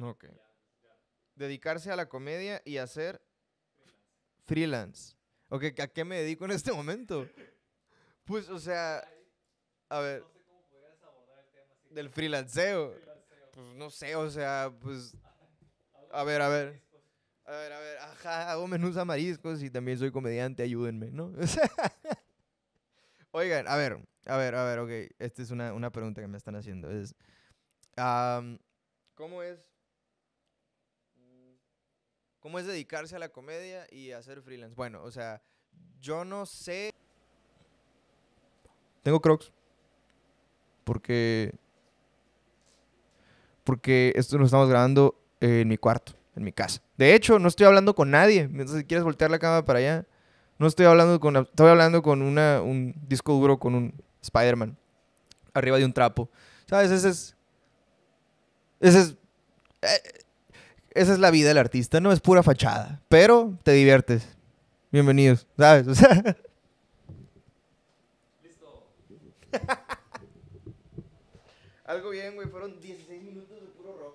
Ok. Dedicarse a la comedia y hacer freelance. Ok, ¿a qué me dedico en este momento? Pues, o sea, a ver. del freelanceo. Pues no sé, o sea, pues. A ver, a ver. A ver, a ver, ajá, hago menús a mariscos y también soy comediante, ayúdenme, ¿no? Oigan, a ver, a ver, a ver, ok. Esta es una, una pregunta que me están haciendo. Es, ¿Cómo es ¿Cómo es dedicarse a la comedia y hacer freelance? Bueno, o sea, yo no sé. Tengo crocs. Porque. Porque esto lo estamos grabando en mi cuarto, en mi casa. De hecho, no estoy hablando con nadie. Entonces, si quieres voltear la cámara para allá, no estoy hablando con. Estoy hablando con un disco duro con un Spider-Man arriba de un trapo. ¿Sabes? Ese es. Ese es. Eh, esa es la vida del artista, no es pura fachada, pero te diviertes. Bienvenidos, ¿sabes? Listo. Algo bien, güey, fueron 16 minutos de puro rock.